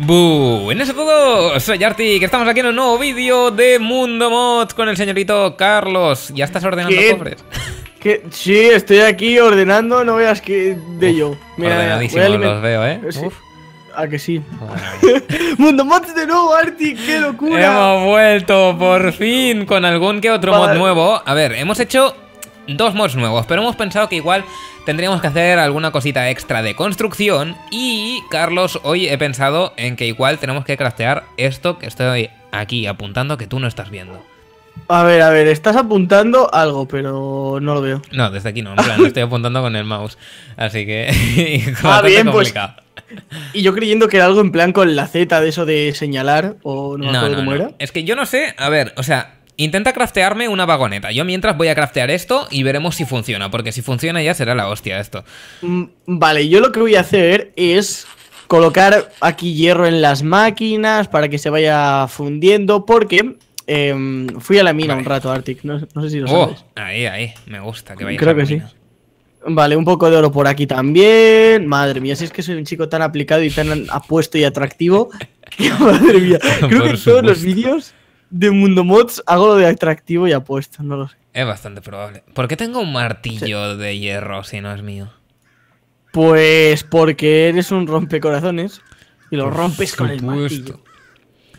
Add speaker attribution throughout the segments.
Speaker 1: en ese juego soy Arti, que estamos aquí en un nuevo vídeo de Mundo Mods con el señorito Carlos. ¿Ya estás ordenando cofres?
Speaker 2: Sí, estoy aquí ordenando, no veas que de yo. Mira, los veo, ¿eh? Ah, que sí. Mundo Mods de nuevo, Arti, qué locura. Hemos
Speaker 1: vuelto por fin con algún que otro mod nuevo. A ver, hemos hecho dos mods nuevos, pero hemos pensado que igual tendríamos que hacer alguna cosita extra de construcción y, Carlos, hoy he pensado en que igual tenemos que craftear esto que estoy aquí apuntando que tú no estás viendo.
Speaker 2: A ver, a ver, estás apuntando algo, pero no lo veo. No, desde aquí no, en plan,
Speaker 1: estoy apuntando con el mouse. Así que... ah, bien, pues...
Speaker 2: Y yo creyendo que era algo en plan con la Z de eso de señalar o no, cómo era. Es que
Speaker 1: yo no sé, a ver, o sea, Intenta craftearme una vagoneta. Yo mientras voy a craftear esto y veremos si funciona, porque si funciona ya será la hostia esto.
Speaker 2: Mm, vale, yo lo que voy a hacer es colocar aquí hierro en las máquinas para que se vaya fundiendo, porque em, fui a la mina un rato, Arctic. No, sé si lo oh, sabes.
Speaker 1: ahí, ahí. Me gusta que vaya Creo que sí.
Speaker 2: Vale, un poco de oro por aquí también. Madre mía, si es que soy un chico tan aplicado y tan apuesto y atractivo. madre mía. Creo que todos los vídeos de Mundo Mods hago lo de atractivo y apuesto, no lo sé.
Speaker 1: Es bastante probable. ¿Por qué tengo un martillo de hierro si no es mío?
Speaker 2: Pues porque eres un rompecorazones y lo rompes con el martillo.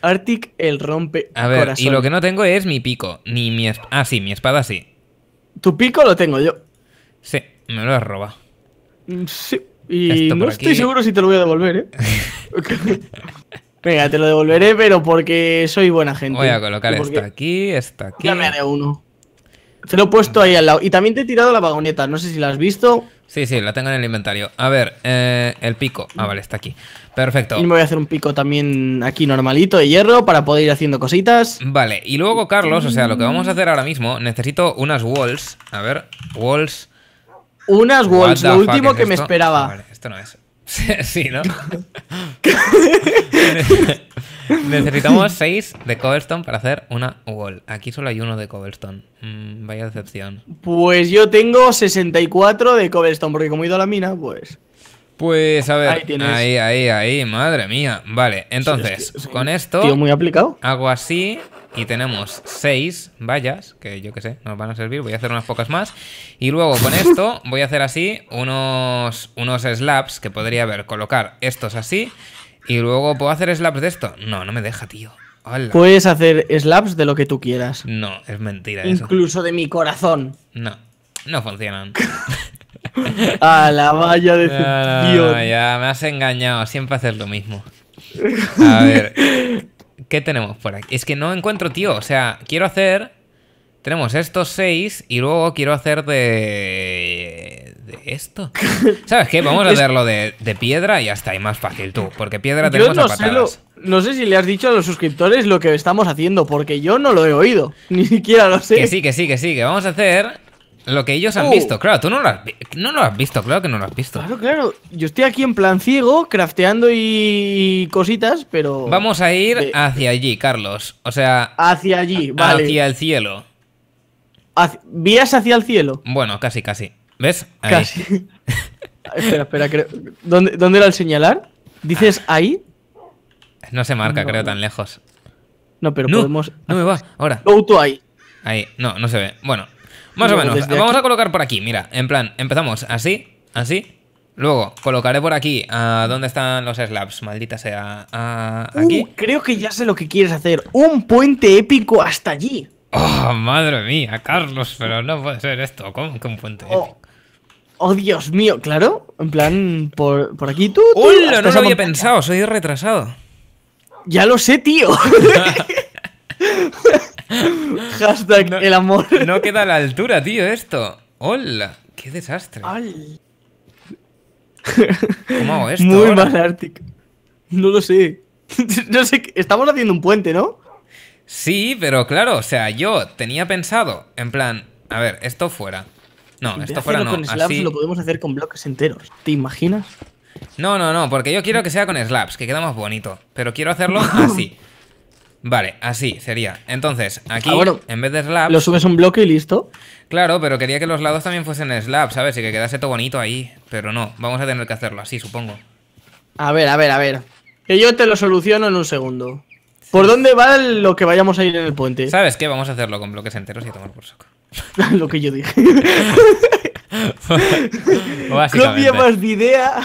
Speaker 2: Arctic el rompe. A ver, y lo
Speaker 1: que no tengo es mi pico, ni mi ah sí, mi espada sí. Tu pico lo tengo yo. Sí, me lo has robado.
Speaker 2: Mm, sí, y no estoy seguro si te lo voy a devolver, ¿eh? Venga, te lo devolveré, pero porque soy buena gente. Voy a colocar esta aquí, esta aquí. Ya me haré uno. Te lo he puesto ahí al lado. Y también te he tirado la vagoneta. No sé si la has visto.
Speaker 1: Sí, sí, la tengo en el inventario. A ver, eh, el pico. Ah, vale, está aquí. Perfecto. Y me
Speaker 2: voy a hacer un pico también aquí normalito de hierro para poder ir haciendo cositas. Vale,
Speaker 1: y luego, Carlos, o sea, lo que vamos a hacer ahora mismo, necesito unas walls. A ver,
Speaker 2: walls. Unas walls, lo último que me esperaba. Vale,
Speaker 1: esto no es. sí, ¿no?
Speaker 2: Necesitamos
Speaker 1: 6 de cobblestone para hacer una wall. Aquí solo hay uno de cobblestone. Mm, vaya decepción.
Speaker 2: Pues yo tengo 64 de cobblestone, porque como he ido a la mina, pues... Pues
Speaker 1: a ver, ahí, ahí, ahí, madre mía. Vale, entonces, con esto... Tío muy aplicado. Hago así, y tenemos seis vallas, que yo que sé, nos van a servir, voy a hacer unas pocas más. Y luego con esto voy a hacer así unos, unos slabs que podría haber, colocar estos así y luego puedo hacer slabs de esto. No, no me deja, tío.
Speaker 2: Puedes hacer slabs de lo que tú quieras. No, es mentira eso.
Speaker 1: Incluso de mi corazón. No, no funcionan.
Speaker 2: a la valla de no,
Speaker 1: ya me has engañado, siempre haces lo mismo. A ver. ¿Qué tenemos por Es que no encuentro, tío. O sea, quiero hacer... Tenemos estos seis y luego quiero hacer de... de esto. ¿Sabes qué? Vamos a hacerlo de, piedra y hasta ahí más fácil tú. Porque piedra tenemos no Sé
Speaker 2: no sé si le has dicho a los suscriptores lo que estamos haciendo, porque yo no lo he oído. Ni siquiera lo sé. Que sí, que
Speaker 1: sí, que sí. Que vamos a hacer lo que ellos han oh. visto, claro, tú no lo, has no lo has visto, claro que no lo has visto. Claro,
Speaker 2: claro, yo estoy aquí en plan ciego, crafteando y cositas, pero...
Speaker 1: Vamos a ir hacia allí, Carlos, o sea...
Speaker 2: Hacia allí, vale. Hacia el cielo. ¿Vías hacia el cielo? Bueno, casi, casi. ¿Ves? Casi. espera, espera, creo... ¿Dónde, era el señalar? ¿Dices ah. ahí?
Speaker 1: No se marca, creo, tan lejos.
Speaker 2: No, pero podemos... No me va, ahora. Auto ahí.
Speaker 1: Ahí, no, no se ve. Bueno, más o menos. Vamos a colocar por aquí, mira. En plan, empezamos así, así. Luego, colocaré por aquí a ah, dónde están los slabs, maldita sea. Ah, uh, aquí.
Speaker 2: creo que ya sé lo que quieres hacer. Un puente épico hasta allí.
Speaker 1: Oh, madre mía, Carlos, pero no puede ser esto. ¿Cómo que un puente
Speaker 2: oh. épico? Oh, Dios mío, claro. En plan, por, aquí tú. no lo había
Speaker 1: pensado, soy retrasado.
Speaker 2: Ya lo sé, tío.
Speaker 1: Hashtag no, el amor. No queda a la altura, tío, esto. ¡Hola!
Speaker 2: ¡Qué desastre! ¿Cómo esto? Muy mal Arctic. No lo sé. no sé. Estamos haciendo un puente, ¿no? Sí,
Speaker 1: pero claro, o sea, yo tenía pensado, en plan, a ver, esto fuera. No, esto fuera no. lo
Speaker 2: podemos hacer con bloques enteros. ¿Te imaginas?
Speaker 1: No, no, no, porque yo quiero que sea con slabs, que queda más bonito. Pero quiero hacerlo así. Vale, así sería. Entonces, aquí, ah, en vez de slab Lo subes
Speaker 2: un bloque y listo.
Speaker 1: Claro, pero quería que los lados también fuesen slab, ¿sabes? Y que quedase todo bonito ahí. Pero no, vamos a tener que hacerlo así, supongo.
Speaker 2: A ver, a ver, a ver. Que yo te lo soluciono en un segundo. ¿Por dónde va lo que vayamos a ir en el puente? ¿Sabes qué? Vamos a hacerlo con bloques enteros y a tomar por saco. lo que yo dije. Copia más de idea.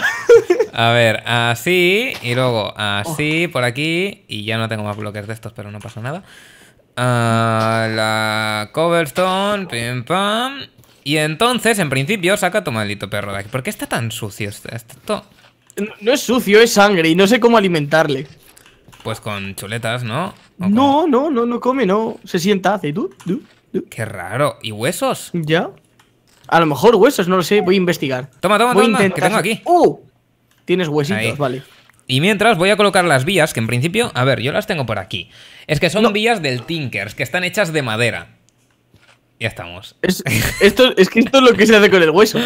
Speaker 1: A ver, así y luego así oh. por aquí. Y ya no tengo más bloques de estos, pero no pasa nada. Ah, la Coverstone, pim pam. Y entonces, en principio, saca tu maldito perro de aquí. ¿Por qué está tan sucio? esto? Este
Speaker 2: no, es sucio, es sangre y no sé cómo alimentarle.
Speaker 1: Pues con chuletas, ¿no?
Speaker 2: No, no, no, no come, no. Se sienta, hace tú, tú, tú. Qué raro. ¿Y huesos? Ya. A lo mejor huesos, no lo sé. Voy a investigar. Toma, toma, toma. Que tengo aquí. ¡Uh! Tienes huesitos, vale.
Speaker 1: Y mientras voy a colocar las vías, que en principio, a ver, yo las tengo por aquí. Es que son vías del Tinkers, que están hechas de madera. Ya estamos.
Speaker 2: Es, esto, es que esto es lo que se hace con el hueso.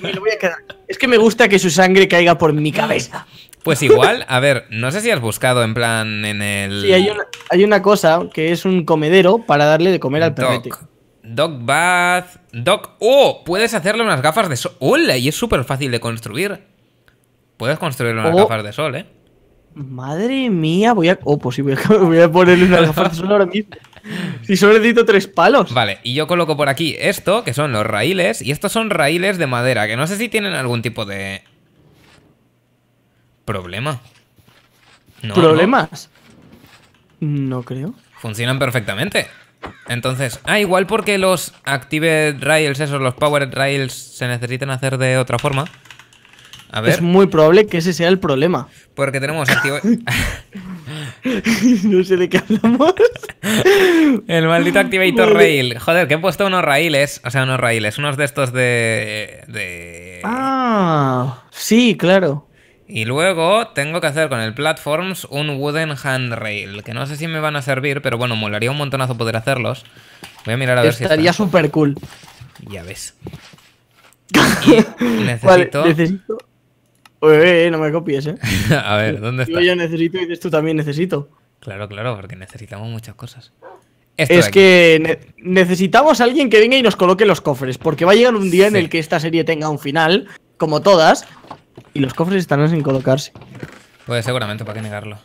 Speaker 2: Me lo voy a quedar. Es que me gusta que su sangre caiga por mi cabeza. Pues igual,
Speaker 1: a ver, no sé si has buscado en plan en el. Sí,
Speaker 2: hay una, cosa que es un comedero para darle de comer al perrete.
Speaker 1: Dog Bath. Dog. ¡Oh! Puedes hacerle unas gafas de sol. ¡Hola! Y es súper fácil de construir. Puedes construir unas oh. de sol, ¿eh?
Speaker 2: Madre mía, voy a. Oh, pues voy a, ponerle una gafas de sol
Speaker 1: ahora mismo. Si solo necesito tres palos. Vale, y yo coloco por aquí esto, que son los raíles, y estos son raíles de madera, que no sé si tienen algún tipo de. problema.
Speaker 2: ¿Problemas? No. no creo.
Speaker 1: Funcionan perfectamente. Entonces, ah, igual porque los Active Rails, esos, los Power Rails, se necesitan hacer de otra forma. Es
Speaker 2: muy probable que ese sea el problema.
Speaker 1: Porque tenemos activo.
Speaker 2: no sé de qué hablamos.
Speaker 1: el maldito Activator Rail. Joder, que he puesto unos raíles. O sea, unos raíles. Unos de estos de. de...
Speaker 2: Ah, sí, claro.
Speaker 1: Y luego tengo que hacer con el Platforms un Wooden Handrail, que no sé si me van a servir, pero bueno, molaría un montonazo poder hacerlos. Voy a mirar a ver si... Estaría
Speaker 2: súper cool. Ya ves. necesito... necesito no me copies, ¿eh? a ver, ¿dónde está? Yo ya necesito y esto tú también necesito.
Speaker 1: Claro, claro, porque necesitamos muchas cosas.
Speaker 2: es que necesitamos a alguien que venga y nos coloque los cofres, porque va a llegar un día en el que esta serie tenga un final, como todas, y los cofres estarán sin colocarse.
Speaker 1: Pues seguramente, ¿para qué negarlo?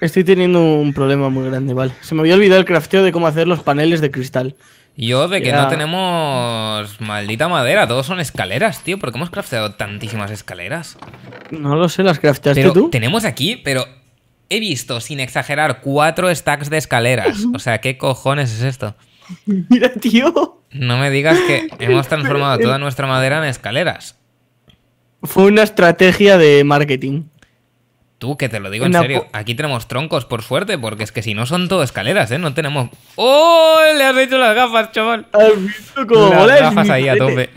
Speaker 2: Estoy teniendo un problema muy grande, vale. Se me había olvidado el crafteo de cómo hacer los paneles de cristal.
Speaker 1: Yo de que no tenemos maldita madera, todos son escaleras, tío. ¿Por qué hemos crafteado tantísimas escaleras?
Speaker 2: No lo sé, las crafteaste pero tú.
Speaker 1: Tenemos aquí, pero he visto, sin exagerar, cuatro stacks de escaleras. O sea, ¿qué cojones es esto?
Speaker 2: Mira, tío.
Speaker 1: No me digas que hemos transformado toda nuestra madera en escaleras.
Speaker 2: Fue una estrategia de marketing.
Speaker 1: Tú, que te lo digo en serio, aquí tenemos troncos, por suerte, porque es que si no son todo escaleras, ¿eh? No tenemos... ¡Oh! Le has hecho las gafas, chaval. Has visto cómo las gafas ahí a tope.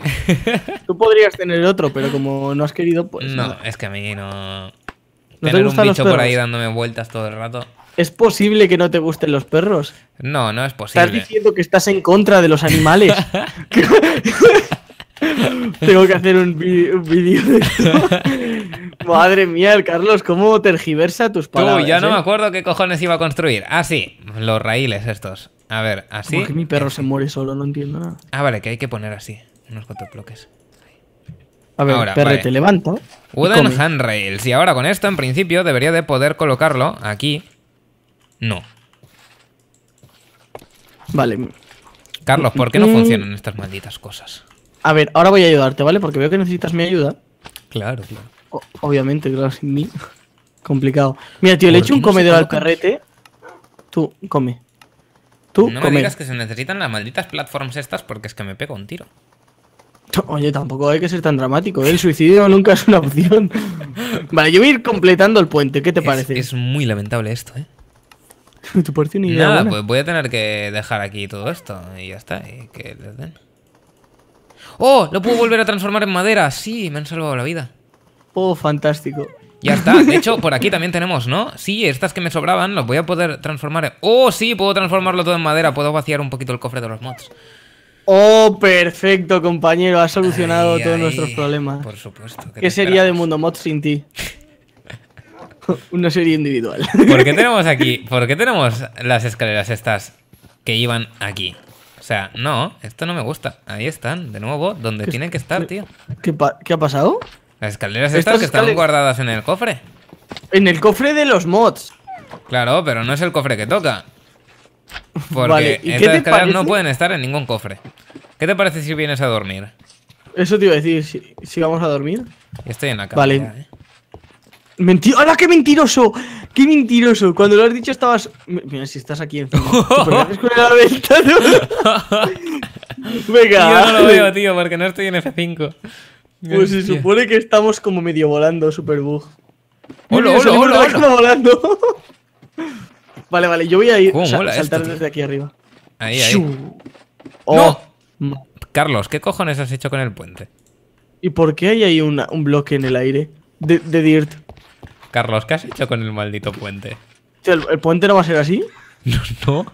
Speaker 2: Tú podrías tener otro, pero como no has querido, pues... No,
Speaker 1: es que a mí no... tener un bicho por ahí dándome vueltas todo el rato.
Speaker 2: ¿Es posible que no te gusten los perros?
Speaker 1: No, no es posible. Estás
Speaker 2: diciendo que estás en contra de los animales. Tengo que hacer un vídeo de esto. Madre mía, Carlos, ¿cómo tergiversa tus palabras? Tú, ya no eh? me
Speaker 1: acuerdo qué cojones iba a construir. Ah, sí, los raíles estos. A ver, así. Porque mi
Speaker 2: perro se muere solo? No entiendo nada. Ah, vale, que hay que poner así.
Speaker 1: Unos cuatro bloques. A ver, ahora, perre, te levanto. Wooden y handrails. Y ahora con esto, en principio, debería de poder colocarlo aquí.
Speaker 2: No. Vale. Carlos, ¿por qué no mm. funcionan
Speaker 1: estas malditas cosas?
Speaker 2: A ver, ahora voy a ayudarte, ¿vale? Porque veo que necesitas mi ayuda. Claro, claro obviamente, claro, sin mí. Complicado. Mira, tío, le echo un comedor al carrete. Tú, come. Tú, no me digas que
Speaker 1: se necesitan las malditas plataformas estas porque es que me pego un tiro.
Speaker 2: Oye, tampoco hay que ser tan dramático, ¿eh? el suicidio nunca es una opción. vale, yo voy a ir completando el puente, ¿qué te parece? Es muy lamentable esto, ¿eh? ¿Te Nada, pues
Speaker 1: voy a tener que dejar aquí todo esto y ya está, ¡Oh! ¡Lo puedo volver a transformar en madera! Sí, me han salvado la vida.
Speaker 2: Oh, fantástico.
Speaker 1: Ya está. De hecho, por aquí también tenemos, ¿no? Sí, estas que me sobraban las voy a poder transformar. ¡Oh, sí! Puedo transformarlo todo en madera. Puedo vaciar un poquito el cofre de los mods.
Speaker 2: Oh, perfecto, compañero. Has solucionado todos nuestros problemas. Por supuesto. ¿Qué, sería de Mundo Mods sin ti? Una serie individual. ¿Por qué
Speaker 1: tenemos aquí? ¿Por qué tenemos las escaleras estas que iban aquí? O sea, no, esto no me gusta. Ahí están, de nuevo, donde tienen que estar,
Speaker 2: tío. ¿Qué, ¿Qué ha pasado?
Speaker 1: Las escaleras estas, que están guardadas en el cofre.
Speaker 2: En el cofre de los mods.
Speaker 1: Claro, pero no es el cofre que toca.
Speaker 2: Porque escaleras no
Speaker 1: pueden estar en ningún cofre. ¿Qué te parece si vienes a dormir?
Speaker 2: Eso te iba a decir, si, vamos a dormir. Estoy en la cama. Vale. ¿eh? qué mentiroso! ¡Qué mentiroso! Cuando lo has dicho estabas. Mira, si estás aquí en con la ventana. Venga. Yo no lo veo, tío, porque no estoy en F5. Pues se supone que estamos como medio volando, Superbug. ¡Hola, hola, hola! volando! vale, vale, yo voy a ir a saltar desde aquí arriba. Ahí, ahí.
Speaker 1: ¡Oh! ¡No! Carlos, ¿qué cojones has hecho con el puente?
Speaker 2: ¿Y por qué hay ahí un bloque en el aire? De, dirt. Carlos,
Speaker 1: ¿qué has hecho con el maldito puente?
Speaker 2: ¿El, el puente no va a ser así? No, no.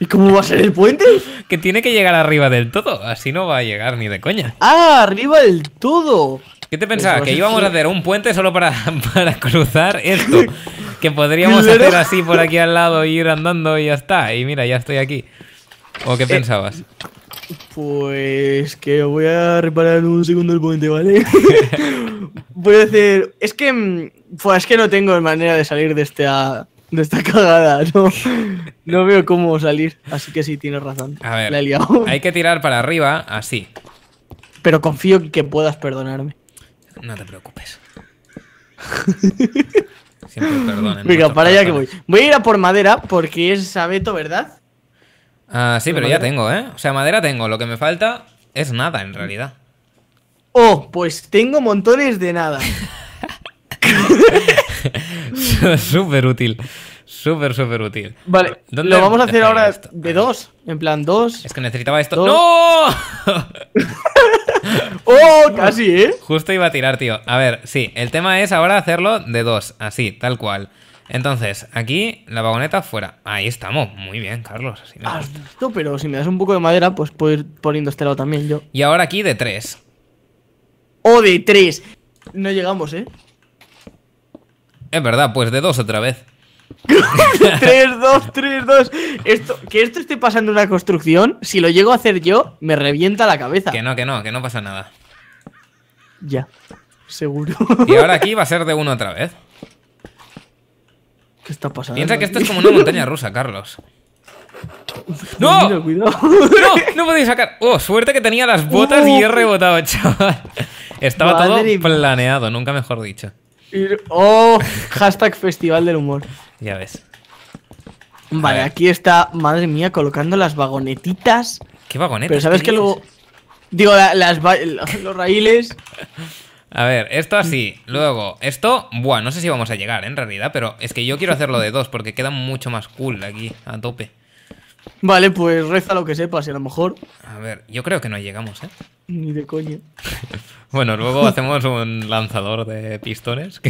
Speaker 2: ¿Y cómo va a ser el puente? Que
Speaker 1: tiene que llegar arriba del todo, así no va a llegar ni de coña.
Speaker 2: ¡Ah, arriba del todo!
Speaker 1: ¿Qué te pensabas? que íbamos a hacer un puente solo para, cruzar esto. que podríamos hacer así por aquí al lado y ir andando y ya está. Y mira, ya estoy aquí. ¿O qué eh, pensabas?
Speaker 2: Pues que voy a reparar un segundo el puente, ¿vale? voy a hacer. Es que. Pues es que no tengo manera de salir de esta Está cagada. No, no veo cómo salir. Así que sí, tienes razón. A ver, hay
Speaker 1: que tirar para arriba, así.
Speaker 2: Pero confío que puedas perdonarme.
Speaker 1: No te preocupes.
Speaker 2: Siempre Venga, para allá que voy. Voy a ir a por madera porque es sabeto, ¿verdad?
Speaker 1: Ah, sí, pero, ya tengo, ¿eh? O sea, madera tengo. Lo que me falta es nada, en realidad.
Speaker 2: Oh, pues tengo montones de nada.
Speaker 1: súper útil. Súper, súper útil. Vale, lo vamos a hacer
Speaker 2: ahora de dos. En plan, dos. Es que
Speaker 1: necesitaba esto.
Speaker 2: ¡No!
Speaker 1: ¡Oh! Casi, ¿eh? Justo iba a tirar, tío. A ver, sí. El tema es ahora hacerlo de dos. Así, tal cual. Entonces, aquí la vagoneta fuera. Ahí estamos. Muy bien, Carlos.
Speaker 2: pero si me das un poco de madera, pues puedo ir poniendo este lado también yo.
Speaker 1: Y ahora aquí de tres.
Speaker 2: ¡Oh, de tres! No llegamos, ¿eh?
Speaker 1: Es verdad, pues de dos otra vez.
Speaker 2: 3, 2, 3, 2. que esto esté pasando una construcción, si lo llego a hacer yo, me revienta la cabeza. Que no, que no, que no pasa nada. Ya, seguro.
Speaker 1: Y ahora aquí va a ser de uno otra vez.
Speaker 2: ¿Qué está pasando? Piensa que esto es como una montaña
Speaker 1: rusa, Carlos.
Speaker 2: ¡No! ¡No!
Speaker 1: ¡No podéis sacar! ¡Oh! Suerte que tenía las botas y he rebotado, chaval. Estaba todo planeado, nunca mejor dicho.
Speaker 2: Oh, hashtag Festival del Humor. Ya ves. Vale, aquí está, madre mía, colocando las vagonetitas. ¿Qué vagonetas? Pero sabes que luego. Digo, las, los raíles.
Speaker 1: A ver, esto así. Luego, esto. bueno, no sé si vamos a llegar en realidad, pero es que yo quiero hacerlo de dos porque queda mucho más cool aquí, a tope.
Speaker 2: Vale, pues reza lo que sepas y a lo mejor. A ver, yo creo que no llegamos, ¿eh? Ni de coño.
Speaker 1: bueno, luego hacemos un lanzador de pistones.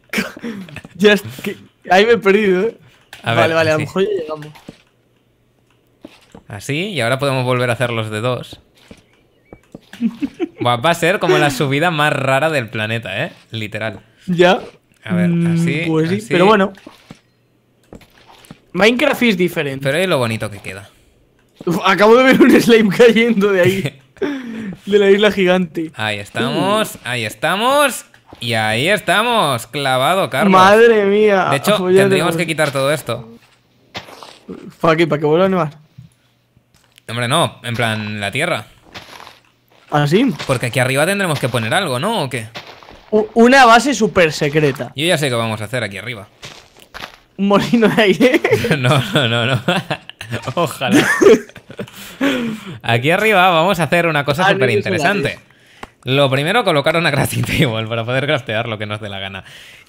Speaker 2: ya es Ahí me he perdido, ¿eh? vale, vale, a lo mejor ya llegamos.
Speaker 1: Así, y ahora podemos volver a hacer los de dos. Va a ser como la subida más rara del planeta, ¿eh? Literal.
Speaker 2: Ya. A ver, mm, así. Pues sí, pero bueno. Minecraft es diferente. Pero es
Speaker 1: lo bonito que queda. acabo de ver un slime cayendo de ahí. de la
Speaker 2: isla gigante.
Speaker 1: Ahí estamos, ahí estamos. Y ahí estamos, clavado, Carlos. Madre mía. De hecho, tendríamos que quitar todo esto.
Speaker 2: ¿Para qué? ¿Para que vuelva a
Speaker 1: Hombre, no, en plan, la tierra. ¿Ah, sí? Porque aquí arriba tendremos que poner algo, ¿no? ¿O qué?
Speaker 2: una base súper secreta.
Speaker 1: Yo ya sé qué vamos a hacer aquí arriba
Speaker 2: un molino de aire. No,
Speaker 1: no, no, no. Ojalá. Aquí arriba vamos a hacer una cosa ah, súper interesante. Lo primero, colocar una crafting table para poder craftear lo que nos dé la gana.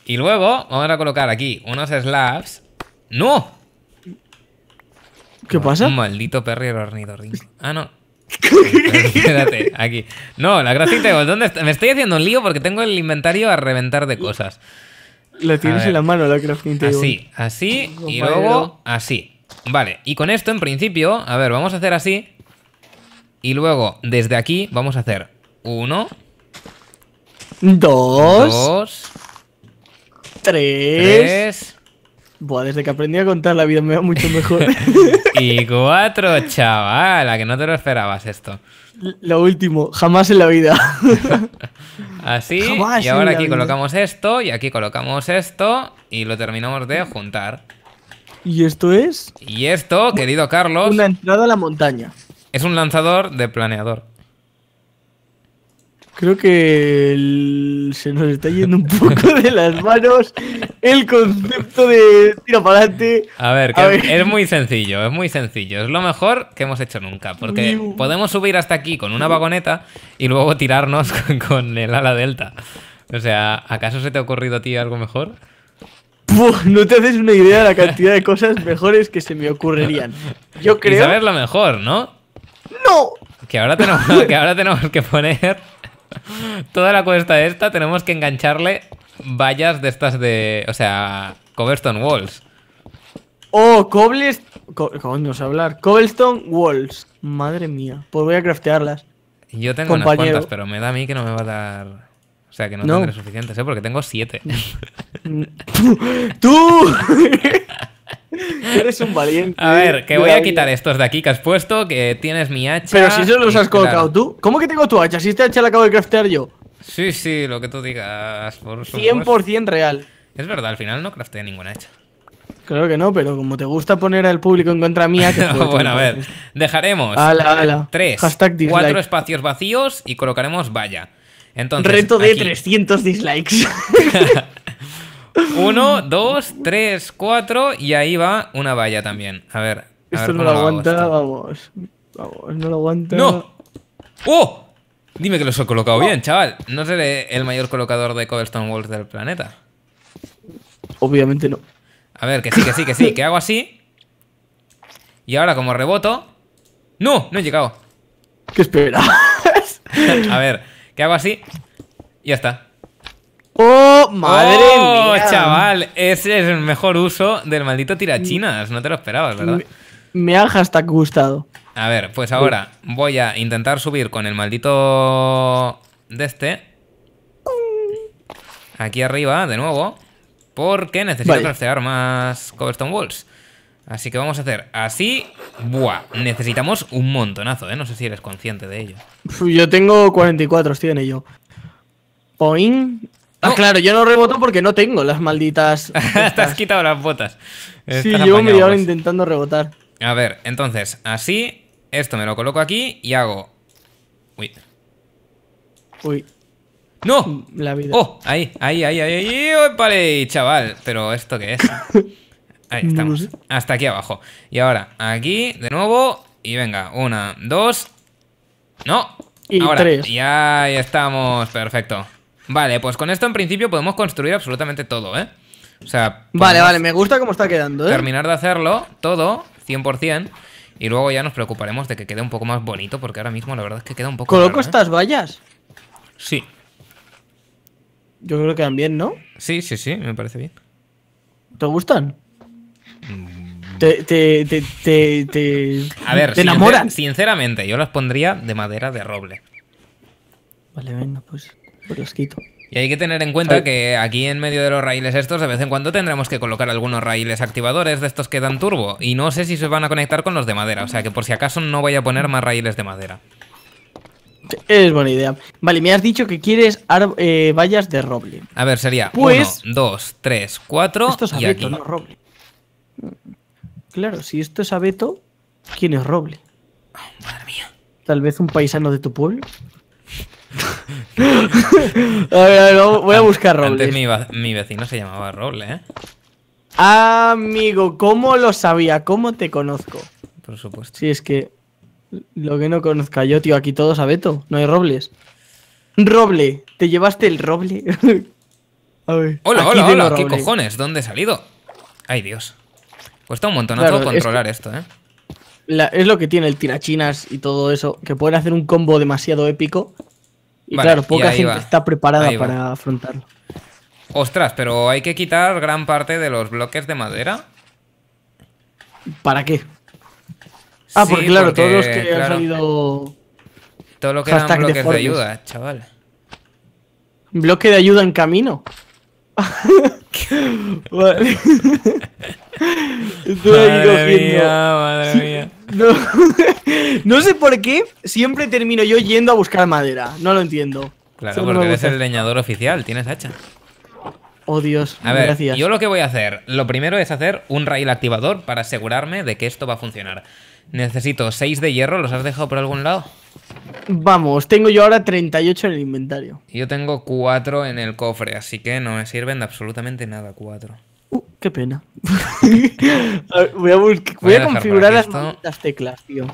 Speaker 1: Y luego vamos a colocar aquí unos slabs. ¡No! ¿Qué pasa? Un maldito perro ornitorrinco. Ah, no. Espérate, aquí. No, la crafting table. ¿Dónde está? Me estoy haciendo un lío porque tengo el inventario a reventar de cosas.
Speaker 2: La tienes en la mano la crafting Así, así y luego
Speaker 1: así. Vale, y con esto en principio, a ver, vamos a hacer así. Y luego desde aquí vamos a hacer
Speaker 2: uno. Dos. Dos. Tres. Buah, desde que aprendí a contar la vida me va mucho mejor.
Speaker 1: y cuatro, chaval, a que no te lo esperabas esto.
Speaker 2: Lo último, jamás en la vida.
Speaker 1: Así, y ahora aquí colocamos esto, y aquí colocamos esto, y lo terminamos de juntar.
Speaker 2: ¿Y esto es?
Speaker 1: Y esto, querido Carlos.
Speaker 2: Una entrada a la montaña.
Speaker 1: Es un lanzador de planeador.
Speaker 2: Creo que se nos está yendo un poco de las manos el concepto de tira para adelante. A ver, es
Speaker 1: muy sencillo, es muy sencillo. Es lo mejor que hemos hecho nunca, porque podemos subir hasta aquí con una vagoneta y luego tirarnos con, el ala delta. O sea, ¿acaso se te ha ocurrido a ti algo mejor?
Speaker 2: no te haces una idea de la cantidad de cosas mejores que se me ocurrirían. Yo creo. Y saber lo
Speaker 1: mejor, ¿no? ¡No! que, ahora tenemos que poner Toda la cuesta esta tenemos que engancharle vallas de estas de... O sea, cobblestone walls.
Speaker 2: Oh, cobles... Cómo no sé hablar. Cobblestone walls. Madre mía. Pues voy a craftearlas. Yo tengo unas cuantas,
Speaker 1: pero me da a mí que no me va a dar... O sea, que no, tengo tendré suficientes, ¿eh? Porque tengo siete.
Speaker 2: ¡Tú!
Speaker 1: Eres un valiente. A ver, que voy a quitar estos de aquí que has puesto, que tienes mi hacha. Pero si eso los has colocado
Speaker 2: tú. ¿Cómo que tengo tu hacha? Si este hacha la acabo de craftear yo.
Speaker 1: Sí, sí, lo que tú digas. Por 100% real. Es verdad, al final no crafteé ninguna hacha.
Speaker 2: creo que no, pero como te gusta poner al público en contra mía... mi bueno, a ver, dejaremos ala, ala. tres, cuatro
Speaker 1: espacios vacíos y colocaremos vaya Entonces, Reto de 300 dislikes. Uno, dos, tres, cuatro y ahí va una valla también. A ver. A esto no lo aguanta,
Speaker 2: vamos. Vamos, no lo aguanta. ¡No! ¡Oh!
Speaker 1: Dime que los he colocado oh. bien, chaval. No seré el mayor colocador de cobblestone walls del planeta. Obviamente no. A ver, que sí, que sí, que sí, que hago así. Y ahora como reboto... ¡No! No he llegado.
Speaker 2: ¿Qué esperas? a
Speaker 1: ver, que hago así... Y ya está.
Speaker 2: ¡Madre oh, chaval!
Speaker 1: Ese es el mejor uso del maldito tirachinas. No te lo esperabas, ¿verdad?
Speaker 2: Me, ha hashtag gustado.
Speaker 1: A ver, pues ahora voy a intentar subir con el maldito de este. Aquí arriba, de nuevo. Porque necesito vale. más Coverstone walls. Así que vamos a hacer así. Buah, necesitamos un montonazo, ¿eh? No sé si eres consciente de ello.
Speaker 2: Yo tengo 44, estoy en ello. Point. Ah, claro, yo no reboto porque no tengo las malditas.
Speaker 1: Te has quitado las botas. sí, llevo me hora
Speaker 2: intentando rebotar.
Speaker 1: A ver, entonces, así, esto me lo coloco aquí y hago. Uy. Uy.
Speaker 2: ¡No! La
Speaker 1: vida. ¡Oh! Ahí, ahí, ahí, ahí. ¡Vale, chaval! Pero ¿esto qué es? Ahí estamos. Hasta aquí abajo. Y ahora, aquí, de nuevo. Y venga, una, dos. ¡No! Y tres. Y ahí estamos. Perfecto. Vale, pues con esto en principio podemos construir absolutamente todo, ¿eh? O sea... Vale, vale,
Speaker 2: me gusta cómo está quedando, ¿eh?
Speaker 1: Terminar de hacerlo, todo, 100%. Y luego ya nos preocuparemos de que quede un poco más bonito, porque ahora mismo la verdad es que queda un poco... ¿Coloco
Speaker 2: ¿eh? estas vallas? Sí. Yo creo que quedan bien, ¿no?
Speaker 1: Sí, sí, sí, me
Speaker 2: parece bien. ¿Te gustan? Mm. Te, te, te, te, te A ver, enamoran.
Speaker 1: sinceramente, yo las pondría de madera de roble.
Speaker 2: Vale, venga, pues.
Speaker 1: Y hay que tener en cuenta que aquí en medio de los raíles estos, de vez en cuando tendremos que colocar algunos raíles activadores de estos que dan turbo. Y no sé si se van a conectar con los de madera, o sea que por si acaso no voy a poner más raíles de madera.
Speaker 2: Es buena idea. Vale, me has dicho que quieres eh, vallas de roble.
Speaker 1: A ver, sería 1, 2, 3, 4 Esto es abeto, No, roble.
Speaker 2: Claro, si esto es abeto, ¿quién es roble? madre mía. Tal vez un paisano de tu pueblo. a ver, voy a buscar Robles. Antes
Speaker 1: mi, vecino se llamaba roble, ¿eh?
Speaker 2: Amigo, ¿cómo lo sabía? ¿Cómo te conozco? Por supuesto. Sí, es que lo que no conozca yo, tío, aquí todos a Beto, no hay Robles. Roble, ¿te llevaste el roble? a ver. Hola, hola, hola, ¿qué
Speaker 1: cojones? ¿Dónde he salido? Ay, Dios. Cuesta un montón claro, controlar esto, ¿eh?
Speaker 2: es lo que tiene el tirachinas y todo eso, que pueden hacer un combo demasiado épico y claro, poca gente está preparada para afrontarlo.
Speaker 1: Ostras, pero hay que quitar gran parte de los bloques de madera.
Speaker 2: ¿Para qué? Ah, porque claro, todos los que han
Speaker 1: salido. Todo lo que eran bloques de ayuda, chaval.
Speaker 2: Bloque de ayuda en camino. vale. Estoy madre cogiendo. Mía, No, sé por qué siempre termino yo yendo a buscar madera. No lo entiendo. Claro, porque eres el
Speaker 1: leñador oficial, tienes hacha.
Speaker 2: Oh Dios, a ver, Yo
Speaker 1: lo que voy a hacer, lo primero es hacer un rail activador para asegurarme de que esto va a funcionar. Necesito 6 de hierro, ¿los has dejado por algún lado?
Speaker 2: Vamos, tengo yo ahora 38 en el inventario.
Speaker 1: Yo tengo 4 en el cofre, así que no me sirven de absolutamente nada 4.
Speaker 2: Uh, qué pena. voy a, configurar las, teclas, tío.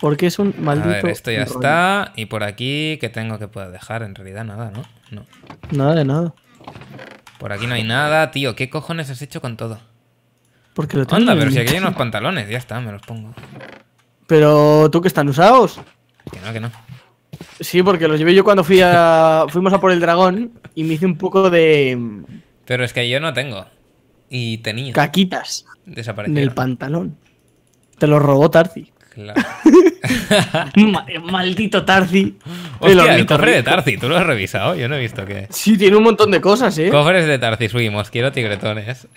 Speaker 2: Porque es un maldito. A ver, esto ya está.
Speaker 1: Y por aquí, ¿qué tengo que pueda dejar? En realidad, nada, ¿no? No.
Speaker 2: Nada de nada.
Speaker 1: Por aquí no hay nada, tío. ¿Qué cojones has hecho con todo?
Speaker 2: Porque lo tengo. Anda, pero si aquí hay unos
Speaker 1: pantalones, ya está, me los pongo.
Speaker 2: Pero tú que están usados. Que no, que no. Sí, porque los llevé yo cuando fui a. fuimos a por el dragón y me hice un poco de. Pero es
Speaker 1: que yo no tengo. Y tenía.
Speaker 2: Caquitas.
Speaker 1: En el
Speaker 2: pantalón. Te lo robó Tarzi. Claro. Eh,
Speaker 1: maldito Tarzi.
Speaker 2: Hostia, el cofre de Tarzi, ¿tú
Speaker 1: lo has revisado? Yo no he visto que. Sí,
Speaker 2: tiene un montón de cosas, ¿eh?
Speaker 1: Cofres de Tarzi, subimos, quiero tigretones.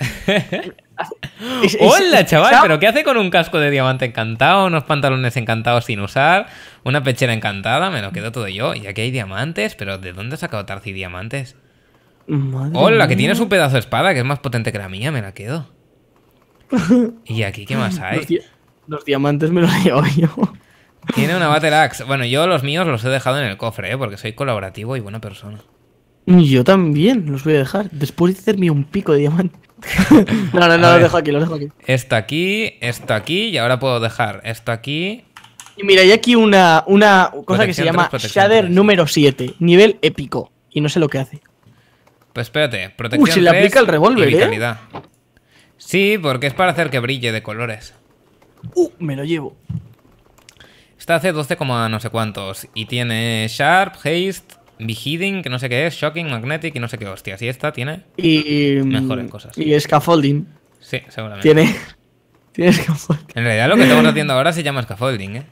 Speaker 1: Hola, chaval, ¿pero qué hace con un casco de diamante encantado, unos pantalones encantados sin usar, una pechera encantada? Me lo quedo todo yo. Y aquí hay diamantes, pero ¿de dónde ha sacado Tarzi diamantes? hola oh, la que tienes un pedazo de espada que es más potente que la mía, me la quedo. ¿Y aquí qué más hay?
Speaker 2: Los, diamantes me los llevado yo.
Speaker 1: Tiene una Battle Axe. Bueno, yo los míos los he dejado en el cofre, ¿eh? porque soy colaborativo y buena persona.
Speaker 2: Yo también los voy a dejar. Después de hacerme un pico de diamante. no, no, no, dejo aquí, lo dejo aquí.
Speaker 1: Esto aquí, esto aquí, y ahora puedo dejar esto aquí.
Speaker 2: Y mira, hay aquí una, una cosa que se llama Shader número 7, nivel épico. Y no sé lo que hace.
Speaker 1: Pues espérate, protección Uy, le aplica el revólver, ¿eh? Sí, porque es para hacer que brille de colores.
Speaker 2: Uh, me lo llevo.
Speaker 1: Está hace 12, no sé cuántos. Y tiene Sharp, Haste, Beheading, que no sé qué es, Shocking, Magnetic y no sé qué hostias. Y esta tiene
Speaker 2: y, mm, en cosas. Y Scaffolding. Sí, seguramente. Tiene, tiene Scaffolding. En realidad lo que estamos haciendo
Speaker 1: ahora se llama Scaffolding, ¿eh?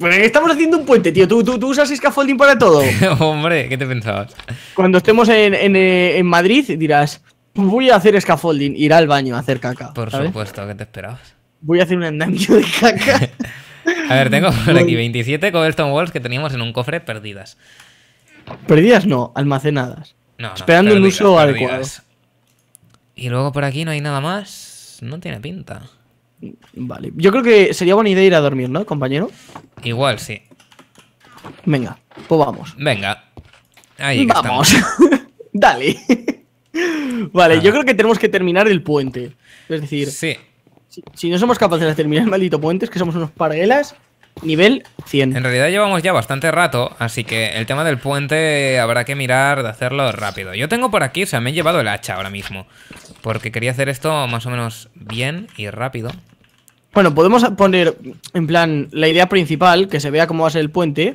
Speaker 2: Eh, estamos haciendo un puente, tío. ¿Tú, tú, tú usas scaffolding para todo?
Speaker 1: Hombre, ¿qué te pensabas?
Speaker 2: Cuando estemos en, eh, Madrid dirás, voy a hacer scaffolding, ir al baño a hacer caca. Por supuesto,
Speaker 1: ¿qué te esperabas?
Speaker 2: Voy a hacer un andamio de
Speaker 1: caca. a ver, tengo por aquí 27 cobblestone walls que teníamos en un cofre perdidas.
Speaker 2: Perdidas no, almacenadas. Esperando un uso adecuado.
Speaker 1: Y luego por aquí no hay nada más. No tiene pinta.
Speaker 2: Vale. Yo creo que sería buena idea ir a dormir, ¿no, compañero? Igual, sí. Venga, pues vamos.
Speaker 1: Venga. Ahí vamos. Dale.
Speaker 2: vale, yo creo que tenemos que terminar el puente. Es decir, si, si, no somos capaces de terminar el maldito puente, es que somos unos paralelas nivel
Speaker 1: 100. En realidad llevamos ya bastante rato, así que el tema del puente habrá que mirar de hacerlo rápido. Yo tengo por aquí, o sea, me he llevado el hacha ahora mismo, porque quería hacer esto más o menos bien y rápido.
Speaker 2: Bueno, podemos poner, en plan, la idea principal, que se vea cómo va a ser el puente,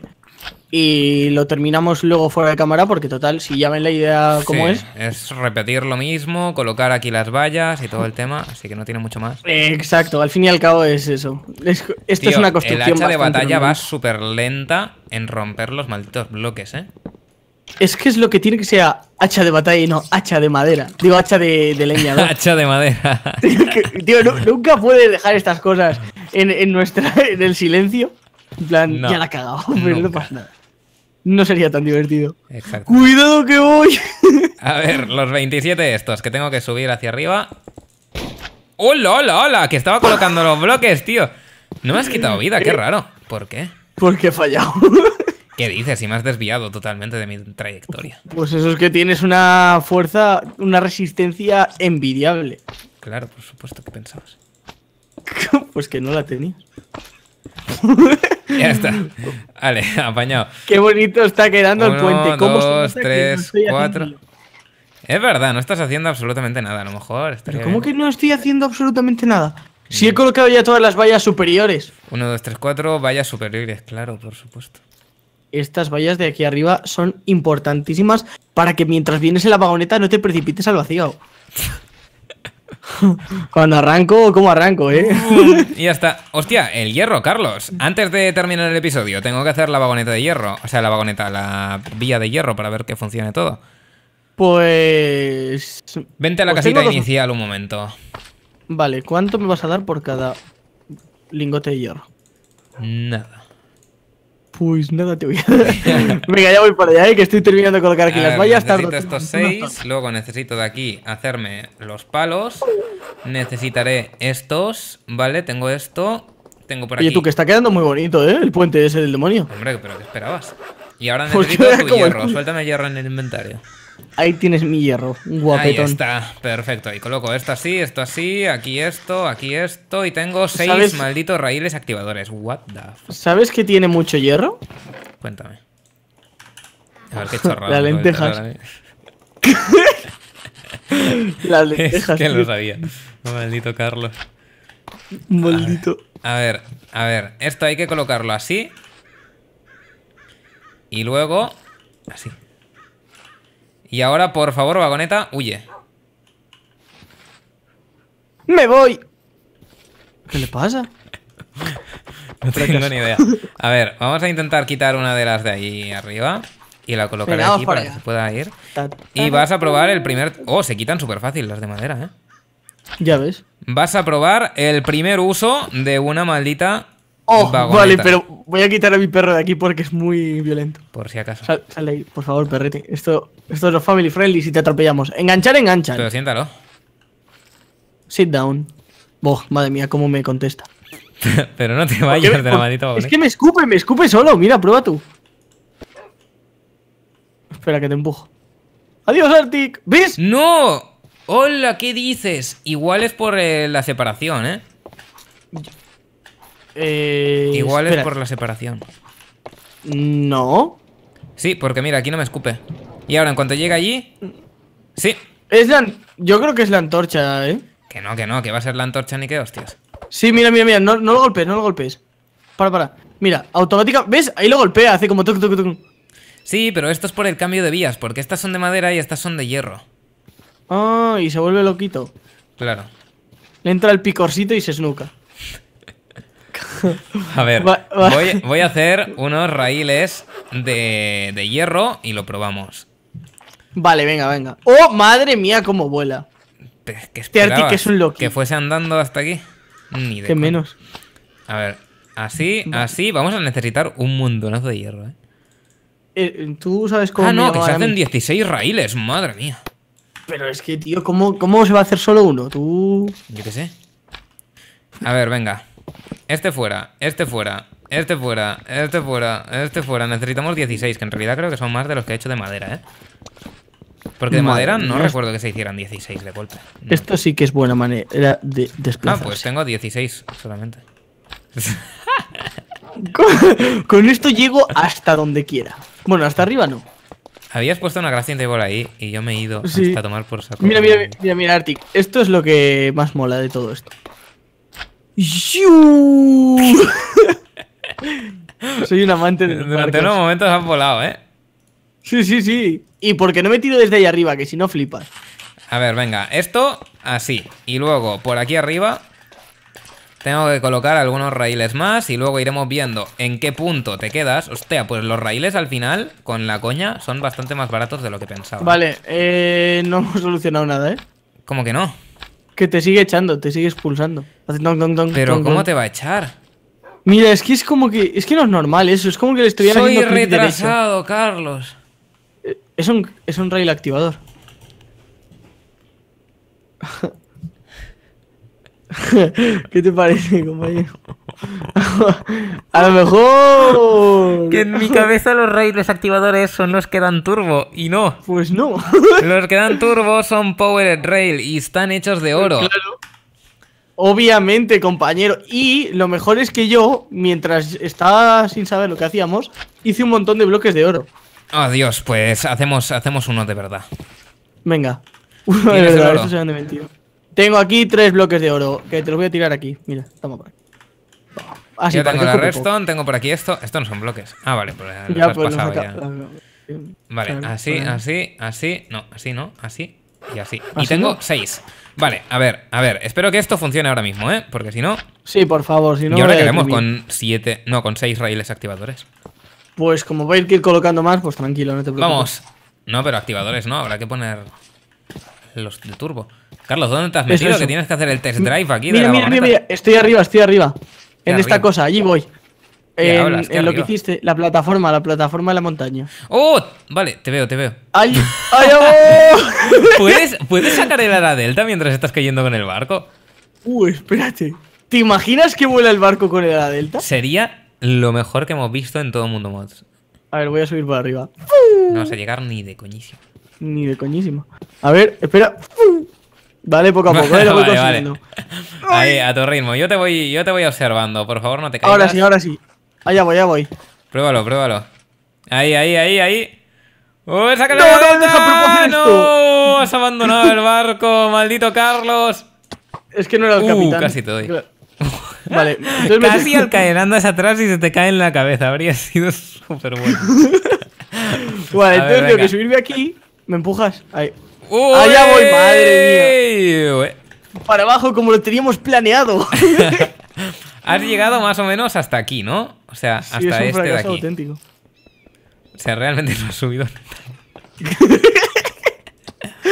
Speaker 2: y lo terminamos luego fuera de cámara porque total, si ya ven la idea como es.
Speaker 1: Es repetir lo mismo, colocar aquí las vallas y todo el tema, así que no tiene mucho más.
Speaker 2: Exacto, al fin y al cabo es eso. esto es una construcción. El hacha de batalla va
Speaker 1: súper lenta en romper los malditos bloques, ¿eh?
Speaker 2: Es que es lo que tiene que ser hacha de batalla y no hacha de madera. Digo, hacha de, leña. ¿no?
Speaker 1: hacha de madera.
Speaker 2: Tío, nunca puede dejar estas cosas en, nuestra, en el silencio. En plan, ya la ha cagado, pero no pasa nada no sería tan divertido. ¡Cuidado que voy!
Speaker 1: A ver, los 27 estos que tengo que subir hacia arriba. ¡Hola, hola, hola! Que estaba colocando los bloques, tío. No me has quitado vida, qué ¿Eh? raro. ¿Por qué?
Speaker 2: Porque he fallado.
Speaker 1: ¿Qué dices? Y me has desviado totalmente de mi trayectoria.
Speaker 2: Pues eso es que tienes una fuerza, una resistencia envidiable. Claro, por supuesto que pensabas. pues que no la tenías. ya está.
Speaker 1: Vale, apañado. Qué
Speaker 2: bonito está quedando el puente. ¿Cómo dos, tres, cuatro.
Speaker 1: Es verdad, no estás haciendo absolutamente nada. A lo mejor. ¿Cómo que
Speaker 2: no estoy haciendo absolutamente nada? Si he mm. colocado ya todas las vallas superiores.
Speaker 1: Uno, dos, tres, cuatro, vallas superiores, claro, por supuesto.
Speaker 2: Estas vallas de aquí arriba son importantísimas para que mientras vienes en la vagoneta no te precipites al vacío. Cuando arranco, ¿cómo arranco, eh? y ya
Speaker 1: está. Hostia, el hierro, Carlos. Antes de terminar el episodio, tengo que hacer la vagoneta de hierro. O sea, la vagoneta, la vía de hierro para ver que funcione todo.
Speaker 2: Pues. Vente a la pues casita inicial
Speaker 1: un momento.
Speaker 2: Vale, ¿cuánto me vas a dar por cada lingote de hierro?
Speaker 1: Nada.
Speaker 2: Pues nada te voy a Venga, ya voy para allá, ¿eh? que estoy terminando de colocar aquí las vallas. Necesito estos seis,
Speaker 1: luego necesito de aquí hacerme los palos. Necesitaré estos, ¿vale? Tengo esto,
Speaker 2: tengo por aquí... Y tú, que está quedando muy bonito, ¿eh? El puente ese del demonio.
Speaker 1: Hombre, pero ¿qué esperabas? Y ahora pues necesito tu hierro, suéltame hierro en el inventario.
Speaker 2: Ahí tienes mi hierro, un guapetón. Ahí
Speaker 1: está, perfecto. Y coloco esto así, esto así, aquí esto, aquí esto. Y tengo seis malditos raíles activadores. What the
Speaker 2: ¿Sabes que tiene mucho hierro? Cuéntame.
Speaker 1: A ver qué chorro Las lentejas.
Speaker 2: Las lentejas. Es lo sabía.
Speaker 1: Oh, maldito Carlos.
Speaker 2: Maldito.
Speaker 1: A ver, a ver. Esto hay que colocarlo así. Y luego. Así. Y ahora, por favor, vagoneta, huye.
Speaker 2: ¡Me voy! ¿Qué le pasa?
Speaker 1: no tengo ni idea. A ver, vamos a intentar quitar una de las de ahí arriba. Y la colocaré aquí para, que se pueda ir. Y vas a probar el primer... Oh, se quitan súper fácil las de madera, ¿eh? Ya ves. Vas a probar el primer uso de una maldita Oh, vale, pero
Speaker 2: voy a quitar a mi perro de aquí porque es muy violento. Por si acaso. Sal, sale ahí, por favor, perrete. Esto, esto es lo family friendly si te atropellamos. Enganchar, enganchar. Pero siéntalo. Sit down. Boh, madre mía, cómo me contesta.
Speaker 1: pero no te vayas de la manita. Es que
Speaker 2: me escupe, me escupe solo. Mira, prueba tú. Espera, que te empujo. ¡Adiós, Arctic! ¿Ves? ¡No!
Speaker 1: Hola, ¿qué dices? Igual es por eh, la separación, ¿eh? Eh,
Speaker 2: Igual es por la separación. No.
Speaker 1: Sí, porque mira, aquí no me escupe. Y ahora, en cuanto llega allí... Sí. Es
Speaker 2: Yo creo que es la antorcha, ¿eh?
Speaker 1: Que no, que no, que va a ser la antorcha ni que hostias.
Speaker 2: Sí, mira, mira, mira, no, no lo golpes, no lo golpes. Para, para. Mira, automática... ¿Ves? Ahí lo golpea, hace como... toc, toc, toc.
Speaker 1: Sí, pero esto es por el cambio de vías, porque estas son de madera y estas son de hierro.
Speaker 2: Ah, y se vuelve loquito. Claro. Le entra el picorcito y se snuca.
Speaker 1: A ver, Voy, a hacer unos raíles de, hierro y lo probamos.
Speaker 2: Vale, venga, venga. ¡Oh, madre mía, cómo vuela!
Speaker 1: ¿Qué que este es un loco. ¿Que fuese andando hasta aquí? Ni de menos. A ver, así, así, vamos a necesitar un mundonazo de hierro, ¿eh?
Speaker 2: Eh, tú sabes cómo... Ah, no, que se hacen
Speaker 1: 16 raíles, madre mía.
Speaker 2: Pero es que, tío, ¿cómo, ¿cómo se va a hacer solo uno? Tú...
Speaker 1: Yo qué sé. A ver, venga. Este fuera, este fuera, este fuera, este fuera, este fuera. Necesitamos 16, que en realidad creo que son más de los que he hecho de madera, ¿eh? Porque de madera no recuerdo que se hicieran 16 de golpe.
Speaker 2: Esto sí que es buena manera de ah, desplazarse. Ah, pues
Speaker 1: tengo 16 solamente.
Speaker 2: con, esto llego hasta donde quiera. Bueno, hasta arriba no.
Speaker 1: Habías puesto una graciente bola ahí y yo me he ido hasta tomar por saco. Mira, mira,
Speaker 2: mira, mira, Arctic. Esto es lo que más mola de todo esto. Soy un amante de. Durante unos momentos han volado, ¿eh? Sí, sí, sí. Y porque no me tiro desde ahí arriba, que si no flipas.
Speaker 1: A ver, venga, esto así. Y luego por aquí arriba tengo que colocar algunos raíles más y luego iremos viendo en qué punto te quedas. Hostia, pues los raíles al final, con la coña, son bastante más baratos de lo que pensaba. Vale,
Speaker 2: eh, no hemos solucionado nada, ¿eh? ¿Cómo que no? Que te sigue echando, te sigue expulsando. Pero ¿cómo te va a echar? Mira, es que es como que. Es que no es normal eso. Es como que le estuviera Soy retrasado, Carlos. Eh, es es un rail activador. ¿Qué te parece, compañero? a lo mejor. Que en mi cabeza los rails activadores son los que dan turbo y no. Pues no.
Speaker 1: los que dan turbo son Powered Rail y están hechos de oro.
Speaker 2: Obviamente, compañero. Y lo mejor es que yo, mientras estaba sin saber lo que hacíamos, hice un montón de bloques de oro.
Speaker 1: adiós pues hacemos, hacemos uno de verdad.
Speaker 2: Venga. Uno de verdad, Tengo aquí tres bloques de oro, que te los voy a tirar aquí. Mira, estamos por Ah, Yo tengo la Redstone,
Speaker 1: tengo por aquí esto. Esto no son bloques. Ah, vale, pues ya, has pues pasado ya. Vale, así, así, así. No, así no, así y así. y tengo seis. Vale, a ver, a ver. Espero que esto funcione ahora mismo, ¿eh? Porque si no...
Speaker 2: Sí, por favor, si no... Y ahora queremos
Speaker 1: con siete... No, con seis raíles activadores.
Speaker 2: Pues como voy a ir colocando más, pues tranquilo, no te preocupes. Vamos.
Speaker 1: No, pero activadores no, habrá que poner los de turbo. Carlos, ¿dónde te has metido? Que tienes que hacer el test drive aquí. Mira, mira, mira, mira, estoy arriba,
Speaker 2: estoy arriba en esta cosa, allí voy. En, lo que hiciste, la plataforma, la plataforma de la montaña.
Speaker 1: ¡Oh! Vale, te veo, te veo.
Speaker 2: ¡Ay! ¡Ay, oh!
Speaker 1: ¿Puedes, sacar el ala delta mientras estás cayendo con el barco?
Speaker 2: Uh, espérate. ¿Te imaginas que vuela el barco con el ala delta? Sería
Speaker 1: lo mejor que hemos visto en todo Mundo Mods.
Speaker 2: A ver, voy a subir para arriba. No vas
Speaker 1: a llegar ni de coñísimo.
Speaker 2: Ni de coñísimo. A ver, espera. Vale, poco a poco, eh, lo consiguiendo.
Speaker 1: Ahí, a tu ritmo. Yo te voy, yo te voy observando. Por favor, no te caigas. Ahora sí,
Speaker 2: ahora sí. Allá voy, allá voy. Pruébalo, pruébalo.
Speaker 1: Ahí, ahí, ahí, ahí. ¡Uy, no, la no, ¡No! Has abandonado el barco, maldito Carlos. Es que no era el uh, casi te doy. Vale, casi al caer andas atrás y se te cae en la cabeza. Habría sido súper bueno.
Speaker 2: vale, entonces tengo que subirme aquí. ¿Me empujas? Ahí. Allá voy, madre mía para abajo como lo teníamos planeado. Has
Speaker 1: llegado más o menos hasta aquí, ¿no? O sea, hasta este de aquí. O sea, realmente no has subido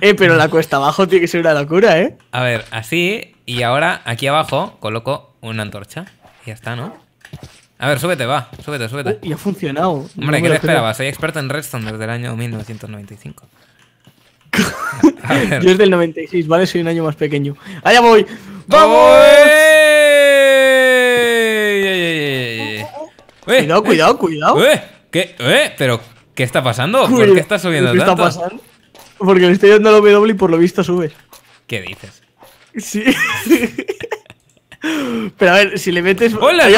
Speaker 2: eh, pero la cuesta abajo tiene que ser una locura, ¿eh?
Speaker 1: A ver, así. Y ahora aquí abajo coloco una antorcha. Y ya está, ¿no? A ver, súbete, va. Súbete, súbete. Uh,
Speaker 2: y ha funcionado. Hombre, ¿qué te esperabas?
Speaker 1: Soy experto en Redstone desde el año 1995.
Speaker 2: Yo es del 96, ¿vale? Soy un año más pequeño. ¡Allá voy! ¡Vamos! ¡Eh! Cuidado, cuidado, cuidado. ¿Qué?
Speaker 1: ¿Eh? ¿Pero qué está pasando? ¿Por qué estás subiendo ¿Qué tanto? está pasando?
Speaker 2: Porque le estoy dando la W y por lo visto sube. ¿Qué dices? Sí. Pero a ver, si le metes. ¡Hola,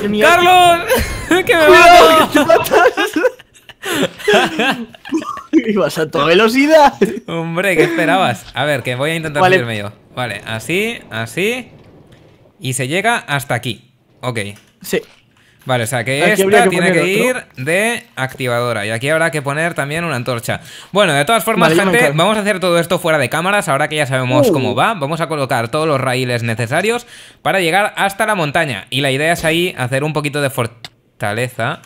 Speaker 2: ¡Carlos!
Speaker 1: ¡Que Cuidado,
Speaker 2: ¡Que vas a toda velocidad. Hombre, ¿qué esperabas?
Speaker 1: A ver, que voy a intentar vale. yo. Vale, así, así. Y se llega hasta aquí. Ok. Sí. Vale, o sea que esta tiene que ir de activadora. Y aquí habrá que poner también una antorcha. Bueno, de todas formas, gente, vamos a hacer todo esto fuera de cámaras. Ahora que ya sabemos cómo uh. va, vamos a colocar todos los raíles necesarios para llegar hasta la montaña. Y la idea es ahí hacer un poquito de fortaleza.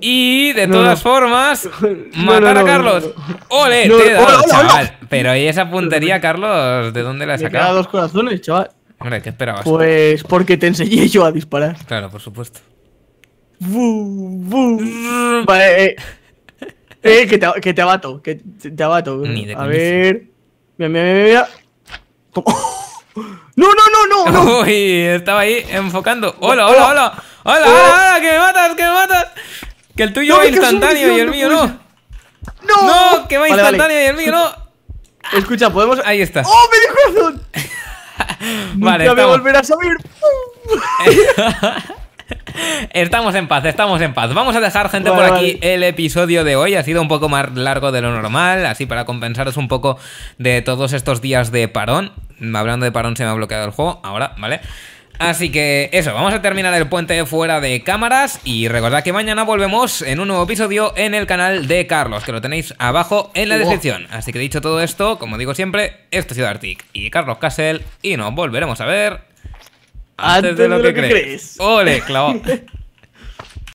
Speaker 1: Y de todas formas, matar a Carlos. ¡Ole! te he dado, chaval. Pero ahí esa puntería, Carlos? ¿De dónde la he sacado? dos
Speaker 2: corazones, chaval.
Speaker 1: Hombre, ¿qué esperabas?
Speaker 2: Pues porque te enseñé yo a disparar.
Speaker 1: Claro, por supuesto.
Speaker 2: Vale, eh. eh que, te, abato, que te abato. Ni de a ver. Mira, mira, mira. ¡No, no, no, no! Uy,
Speaker 1: estaba ahí enfocando. ¡Hola, hola, hola! ¡Hola, hola, hola! Eh. ¡Que me matas, que me matas! Que el tuyo va instantáneo y el mío no.
Speaker 2: No, que va instantáneo y el mío
Speaker 1: no. Escucha, podemos. Ahí está. ¡Oh,
Speaker 2: me dio corazón! Nunca me volverás a subir
Speaker 1: Estamos en paz, estamos en paz. Vamos a dejar, gente, por aquí el episodio de hoy. Ha sido un poco más largo de lo normal, así para compensaros un poco de todos estos días de parón. Hablando de parón, se me ha bloqueado el juego ahora, ¿vale? Así que eso, vamos a terminar el puente fuera de cámaras y recordad que mañana volvemos en un nuevo episodio en el canal de Carlos, que lo tenéis abajo en la descripción. Así que dicho todo esto, como digo siempre, esto ha sido Artic y Carlos Castle y nos volveremos a ver antes, de, lo que, crees. Ole, clavó.